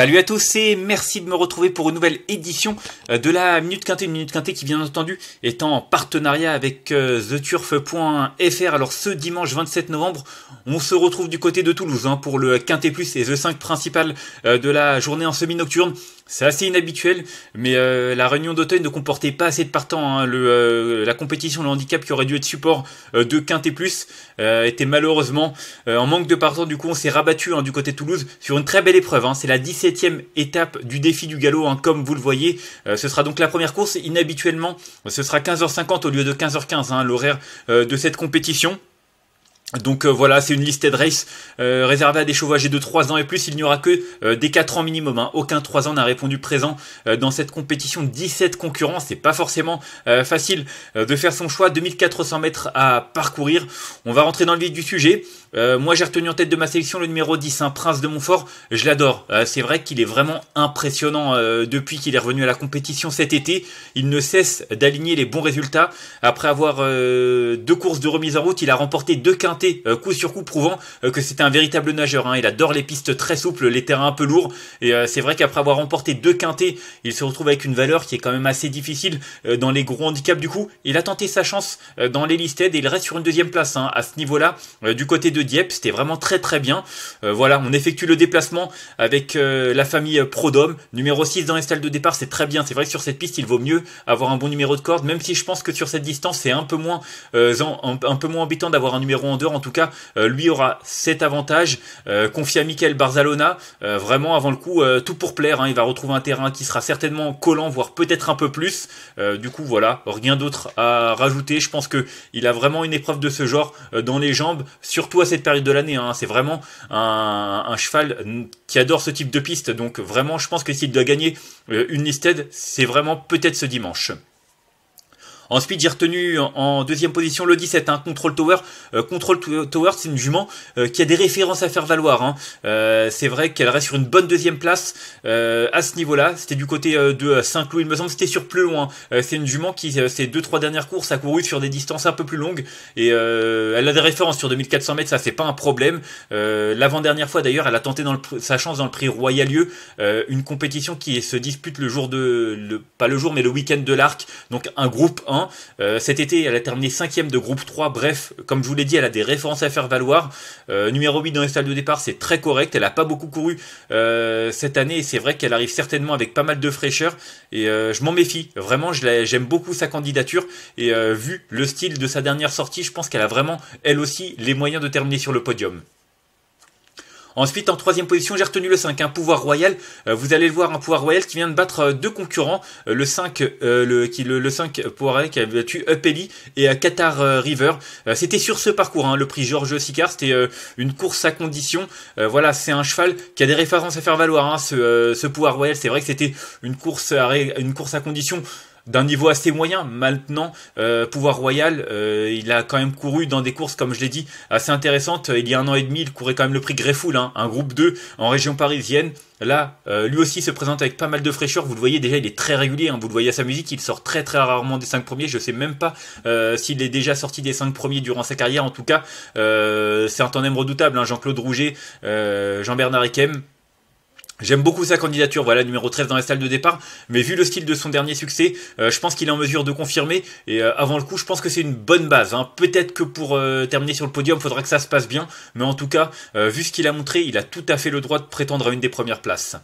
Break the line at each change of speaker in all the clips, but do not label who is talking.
Salut à tous et merci de me retrouver pour une nouvelle édition euh, de la Minute Quintée. Une Minute Quintée qui bien entendu est en partenariat avec euh, theturf.fr. Alors ce dimanche 27 novembre, on se retrouve du côté de Toulouse hein, pour le Quintée Plus et The 5 principal euh, de la journée en semi-nocturne. C'est assez inhabituel, mais euh, la réunion d'automne ne comportait pas assez de partants. Hein. Le, euh, la compétition, de handicap qui aurait dû être support euh, de Quintet Plus était malheureusement en manque de partants. Du coup, on s'est rabattu hein, du côté Toulouse sur une très belle épreuve. Hein. C'est la 17e étape du défi du galop, comme vous le voyez. ce sera donc la première course. Inhabituellement, ce sera 15h50 au lieu de 15h15, l'horaire de cette compétition. Donc euh, voilà, c'est une liste de race euh, réservée à des chevaux de 3 ans et plus. Il n'y aura que euh, des 4 ans minimum. Hein. Aucun 3 ans n'a répondu présent dans cette compétition. 17 concurrents, c'est pas forcément facile de faire son choix. 2400 mètres à parcourir. On va rentrer dans le vif du sujet. Euh, moi, j'ai retenu en tête de ma sélection le numéro 10, un hein, Prince de Montfort. Je l'adore. Euh, c'est vrai qu'il est vraiment impressionnant euh, depuis qu'il est revenu à la compétition cet été. Il ne cesse d'aligner les bons résultats. Après avoir deux courses de remise en route, il a remporté deux quintés coup sur coup, prouvant que c'était un véritable nageur. Hein. Il adore les pistes très souples, les terrains un peu lourds. Et c'est vrai qu'après avoir remporté deux quintés, il se retrouve avec une valeur qui est quand même assez difficile dans les gros handicaps du coup. Il a tenté sa chance dans les listes et il reste sur une deuxième place hein, à ce niveau-là du côté de Dieppe, c'était vraiment très très bien. Euh, voilà, on effectue le déplacement avec euh, la famille euh, Prodome, numéro 6 dans les stalles de départ, c'est très bien. C'est vrai que sur cette piste, il vaut mieux avoir un bon numéro de corde, même si je pense que sur cette distance, c'est un peu moins un, peu moins embêtant d'avoir un numéro en dehors. En tout cas, lui aura cet avantage confié à Michael Barzalona, vraiment avant le coup, tout pour plaire. Hein. Il va retrouver un terrain qui sera certainement collant, voire peut-être un peu plus. du coup, voilà, rien d'autre à rajouter. Je pense que il a vraiment une épreuve de ce genre dans les jambes, surtout à cette période de l'année. Hein. C'est vraiment un, un, cheval qui adore ce type de piste. Donc vraiment, je pense que s'il doit gagner euh, une listed, c'est vraiment peut-être ce dimanche. Ensuite, j'ai retenu en, deuxième position le 17, un hein, Control Tower. Euh, Control Tower, c'est une jument euh, qui a des références à faire valoir. Hein. Euh, c'est vrai qu'elle reste sur une bonne deuxième place à ce niveau-là. C'était du côté de Saint-Cloud, il me semble, c'était sur plus loin. c'est une jument qui, ces deux trois dernières courses, a couru sur des distances un peu plus longues et elle a des références sur 2400 mètres. Ça, c'est pas un problème. L'avant-dernière fois, d'ailleurs, elle a tenté dans sa chance dans le prix Royalieu, une compétition qui se dispute le jour de, pas le jour, mais le week-end de l'Arc. Donc un groupe 1 Hein. Euh, cet été, elle a terminé 5 de groupe 3. Bref, comme je vous l'ai dit, elle a des références à faire valoir. Euh, numéro 8 dans les salles de départ, c'est très correct. Elle n'a pas beaucoup couru euh, cette année et c'est vrai qu'elle arrive certainement avec pas mal de fraîcheur. Et je m'en méfie. Vraiment, j'aime beaucoup sa candidature. Et vu le style de sa dernière sortie, je pense qu'elle a vraiment, elle aussi, les moyens de terminer sur le podium. Ensuite, en troisième position, j'ai retenu le 5, un pouvoir royal. Euh, vous allez le voir, un pouvoir royal qui vient de battre euh, deux concurrents. Euh, le 5, le, qui, le, 5 pouvoir royal qui a battu Upeli et Qatar River. c'était sur ce parcours, hein, le prix Georges Sicard. C'était une course à condition. voilà, c'est un cheval qui a des références à faire valoir. Hein, ce, ce pouvoir royal, c'est vrai que c'était une course à, une course à condition d'un niveau assez moyen. Maintenant, euh, Pouvoir Royal, euh, il a quand même couru dans des courses, comme je l'ai dit, assez intéressantes. Il y a un an et demi, il courait quand même le prix Greffoul, hein, un groupe 2 en région parisienne. Là, euh, lui aussi se présente avec pas mal de fraîcheur. Vous le voyez déjà, il est très régulier. Hein. Vous le voyez à sa musique, il sort très très rarement des 5 premiers. Je ne sais même pas s'il est déjà sorti des 5 premiers durant sa carrière. En tout cas, c'est un tandem redoutable. Hein. Jean-Claude Rouget, Jean-Bernard Ekem. J'aime beaucoup sa candidature, voilà, numéro 13 dans la salle de départ, mais vu le style de son dernier succès, euh, je pense qu'il est en mesure de confirmer, et euh, avant le coup, je pense que c'est une bonne base. Hein. Peut-être que pour euh, terminer sur le podium, il faudra que ça se passe bien, mais en tout cas, vu ce qu'il a montré, il a tout à fait le droit de prétendre à une des premières places.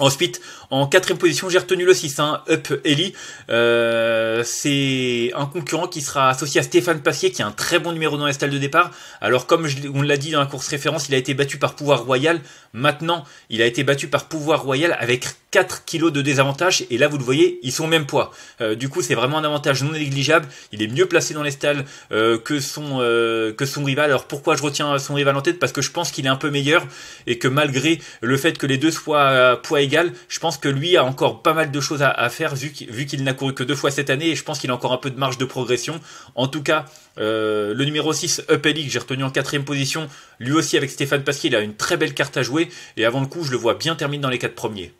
Ensuite, en quatrième position, j'ai retenu le 6, hein, Up Ellie. Euh, c'est un concurrent qui sera associé à Stéphane Passier, qui a un très bon numéro dans les stalles de départ. Alors comme on l'a dit dans la course référence, il a été battu par Pouvoir Royal. Maintenant, il a été battu par Pouvoir Royal avec 4 kilos de désavantage. Et là, vous le voyez, ils sont au même poids. Euh, du coup, c'est vraiment un avantage non négligeable. Il est mieux placé dans les stalles euh, que, son, que son rival. Alors pourquoi je retiens son rival en tête Parce que je pense qu'il est un peu meilleur et que malgré le fait que les deux soient poids je pense que lui a encore pas mal de choses à, faire vu qu'il n'a couru que deux fois cette année et je pense qu'il a encore un peu de marge de progression. En tout cas, euh, le numéro 6, Upeli, que j'ai retenu en quatrième position, lui aussi avec Stéphane Pasquier, il a une très belle carte à jouer et avant le coup, je le vois bien terminer dans les quatre premiers.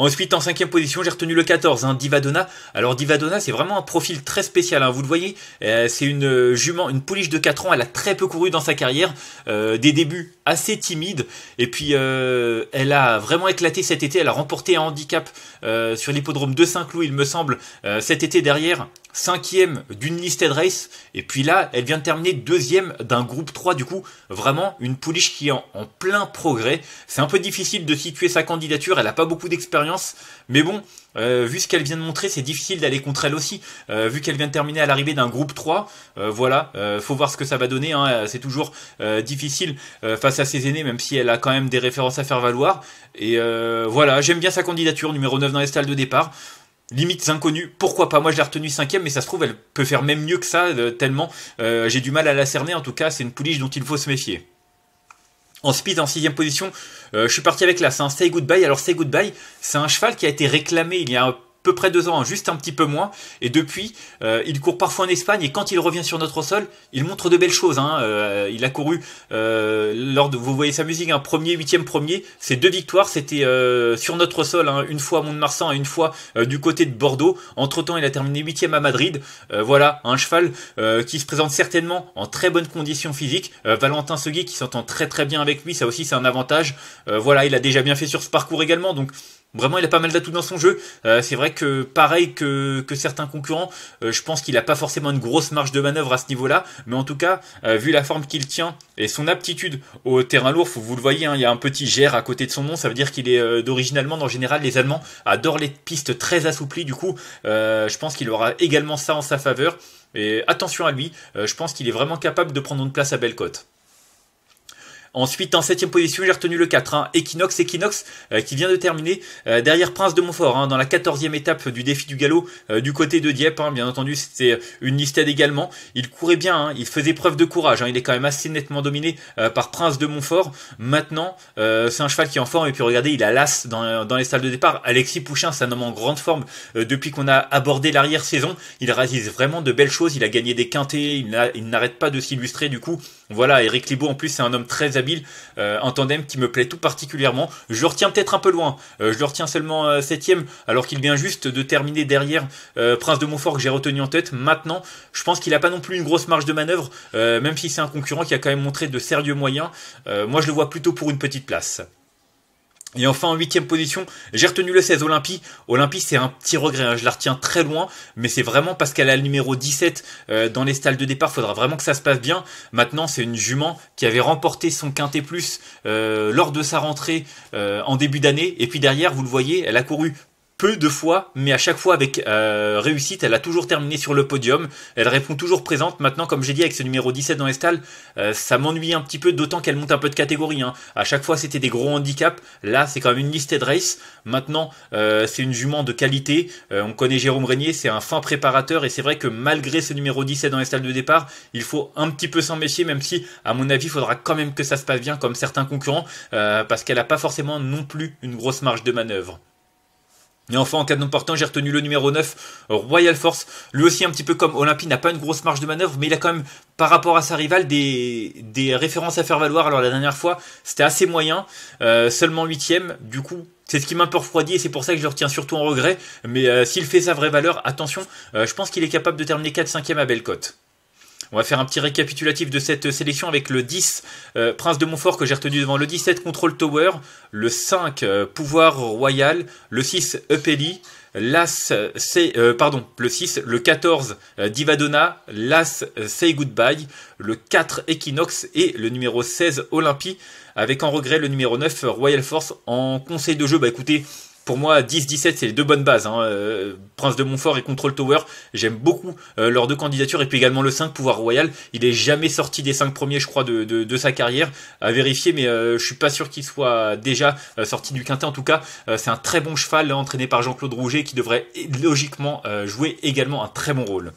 Ensuite, en cinquième position, j'ai retenu le 14, hein, Diva Divadona. Alors Divadona, c'est vraiment un profil très spécial. Hein. vous le voyez, euh, c'est une euh, jument, une pouliche de 4 ans. Elle a très peu couru dans sa carrière, euh, des débuts assez timides. Et puis, elle a vraiment éclaté cet été. Elle a remporté un handicap sur l'hippodrome de Saint-Cloud, il me semble, cet été derrière cinquième d'une listed race, et puis là, elle vient de terminer deuxième d'un groupe 3, du coup, vraiment une pouliche qui est en, plein progrès. C'est un peu difficile de situer sa candidature, elle n'a pas beaucoup d'expérience, mais bon, euh, vu ce qu'elle vient de montrer, c'est difficile d'aller contre elle aussi, euh, vu qu'elle vient de terminer à l'arrivée d'un groupe 3, euh, voilà, euh, faut voir ce que ça va donner, hein. c'est toujours difficile face à ses aînés, même si elle a quand même des références à faire valoir, et voilà, j'aime bien sa candidature, numéro 9 dans les stalles de départ, limites inconnues. Pourquoi pas Moi, je l'ai retenue cinquième, mais ça se trouve, elle peut faire même mieux que ça, euh, tellement euh, j'ai du mal à la cerner. En tout cas, c'est une pouliche dont il faut se méfier. En speed, en sixième position, euh, je suis parti avec la, c'est un Say Goodbye. Alors Say Goodbye, c'est un cheval qui a été réclamé il y a un peu près deux ans, hein, juste un petit peu moins. Et depuis, euh, il court parfois en Espagne et quand il revient sur notre sol, il montre de belles choses. Hein. Euh, il a couru euh, lors de, vous voyez sa musique, un hein, premier, huitième, premier. Ces deux victoires, c'était sur notre sol, une fois à Mont-de-Marsan et une fois du côté de Bordeaux. Entre temps, il a terminé huitième à Madrid. voilà, un cheval qui se présente certainement en très bonne condition physique. Valentin Segui qui s'entend très très bien avec lui, ça aussi c'est un avantage. voilà, il a déjà bien fait sur ce parcours également, donc Vraiment, il a pas mal d'atouts dans son jeu. Euh, c'est vrai que, pareil que, certains concurrents, euh, je pense qu'il n'a pas forcément une grosse marge de manœuvre à ce niveau-là. Mais en tout cas, euh, vu la forme qu'il tient et son aptitude au terrain lourd, vous, le voyez, hein, il y a un petit GR à côté de son nom. Ça veut dire qu'il est d'origine allemande. En général, les Allemands adorent les pistes très assouplies. Du coup, je pense qu'il aura également ça en sa faveur. Et attention à lui, je pense qu'il est vraiment capable de prendre une place à Bellecote. Ensuite, en septième position, j'ai retenu le 4, hein, Equinox, Equinox euh, qui vient de terminer euh, derrière Prince de Montfort hein, dans la quatorzième étape du défi du galop euh, du côté de Dieppe. Hein. bien entendu, c'était une listade également. Il courait bien, il faisait preuve de courage. il est quand même assez nettement dominé par Prince de Montfort. Maintenant, c'est un cheval qui est en forme. Et puis regardez, il a l'as dans, dans, les salles de départ. Alexis Pouchin, c'est un homme en grande forme depuis qu'on a abordé l'arrière-saison. Il réalise vraiment de belles choses. Il a gagné des quintés. Il n'arrête pas de s'illustrer. Du coup, voilà, Eric Libaud en plus, c'est un homme très euh, un tandem qui me plaît tout particulièrement. Je le retiens peut-être un peu loin. Euh, je le retiens seulement euh, septième, alors qu'il vient juste de terminer derrière Prince de Montfort que j'ai retenu en tête. Maintenant, je pense qu'il n'a pas non plus une grosse marge de manœuvre, même si c'est un concurrent qui a quand même montré de sérieux moyens. moi, je le vois plutôt pour une petite place. Et enfin en huitième position, j'ai retenu le 16 Olympie. Olympie c'est un petit regret, hein, je la retiens très loin, mais c'est vraiment parce qu'elle a le numéro 17 euh, dans les stalles de départ, faudra vraiment que ça se passe bien. Maintenant c'est une jument qui avait remporté son quintet plus euh, lors de sa rentrée euh, en début d'année, et puis derrière vous le voyez, elle a couru peu de fois, mais à chaque fois avec euh, réussite. Elle a toujours terminé sur le podium. Elle répond toujours présente. Maintenant, comme j'ai dit, avec ce numéro 17 dans les stalles, euh, ça m'ennuie un petit peu, d'autant qu'elle monte un peu de catégorie. Hein. À chaque fois, c'était des gros handicaps. Là, c'est quand même une liste de race. Maintenant, euh, c'est une jument de qualité. on connaît Jérôme Régnier, c'est un fin préparateur. Et c'est vrai que malgré ce numéro 17 dans stalles de départ, il faut un petit peu s'en méfier, même si, à mon avis, il faudra quand même que ça se passe bien, comme certains concurrents, parce qu'elle n'a pas forcément non plus une grosse marge de manœuvre. Et enfin, en cas de non-portant, j'ai retenu le numéro 9, Royal Force. Lui aussi, un petit peu comme Olympi, n'a pas une grosse marge de manœuvre, mais il a quand même, par rapport à sa rivale, des, références à faire valoir. Alors la dernière fois, c'était assez moyen, seulement seulement huitième. Du coup, c'est ce qui m'a un peu refroidi et c'est pour ça que je le retiens surtout en regret. Mais euh, s'il fait sa vraie valeur, attention, euh, je pense qu'il est capable de terminer 4 5 ème à cote. On va faire un petit récapitulatif de cette sélection avec le 10 euh, Prince de Montfort que j'ai retenu devant le 17 Control Tower, le 5 euh, Pouvoir Royal, le 6 Epeli, l'As c'est euh, pardon, le 6, le 14 Divadona, l'As Say Goodbye, le 4 Equinox et le numéro 16 Olympie avec en regret le numéro 9 Royal Force en conseil de jeu. Bah écoutez, pour moi, 10-17, c'est les deux bonnes bases. Hein. Euh, Prince de Montfort et Control Tower, j'aime beaucoup euh, leurs deux candidatures. Et puis également le 5, Pouvoir Royal. Il est jamais sorti des 5 premiers, je crois, de, de, sa carrière. À vérifier, mais euh, je suis pas sûr qu'il soit déjà sorti du quintet. En tout cas, c'est un très bon cheval, hein, entraîné par Jean-Claude Rouget, qui devrait logiquement jouer également un très bon rôle.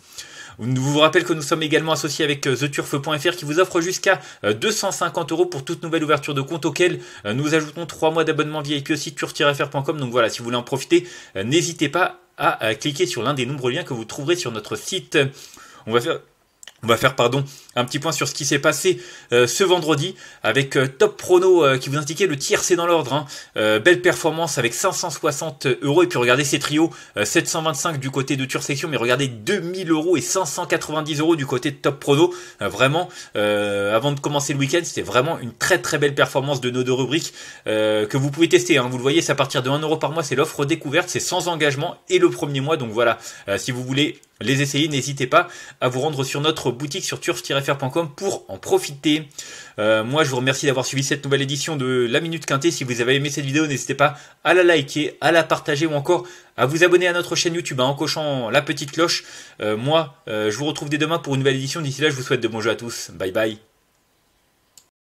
Nous vous rappelle que nous sommes également associés avec euh, theturf.fr qui vous offre jusqu'à 250 euh, euros pour toute nouvelle ouverture de compte auquel euh, nous ajoutons 3 mois d'abonnement VIP site turf-fr.com. Donc voilà, si vous voulez en profiter, n'hésitez pas à cliquer sur l'un des nombreux liens que vous trouverez sur notre site. On va faire on va faire pardon un petit point sur ce qui s'est passé euh, ce vendredi avec euh, Top Prono euh, qui vous indiquait le c'est dans l'ordre. Hein. belle performance avec 560 euros et puis regardez ces trios 725 du côté de Tursection mais regardez 2000 euros et 590 euros du côté de Top Prono. vraiment avant de commencer le week-end c'était vraiment une très très belle performance de nos deux rubriques que vous pouvez tester. Hein. Vous le voyez c'est à partir de 1 euro par mois c'est l'offre découverte c'est sans engagement et le premier mois donc voilà si vous voulez les essayer n'hésitez pas à vous rendre sur notre boutique sur turf-fr.com pour en profiter. Euh, moi, je vous remercie d'avoir suivi cette nouvelle édition de La Minute Quintée. Si vous avez aimé cette vidéo, n'hésitez pas à la liker, à la partager ou encore à vous abonner à notre chaîne YouTube hein, en cochant la petite cloche. Euh, moi, euh, je vous retrouve dès demain pour une nouvelle édition. D'ici là, je vous souhaite de bons jeux à tous. Bye bye.